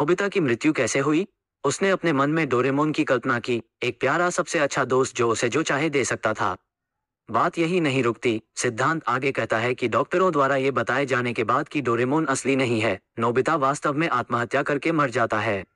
ओबिता की मृत्यु कैसे हुई उसने अपने मन में डोरेमोन की कल्पना की एक प्यारा सबसे अच्छा दोस्त जो उसे जो चाहे दे सकता था बात यही नहीं रुकती सिद्धांत आगे कहता है कि डॉक्टरों द्वारा ये बताए जाने के बाद कि डोरेमोन असली नहीं है नोबिता वास्तव में आत्महत्या करके मर जाता है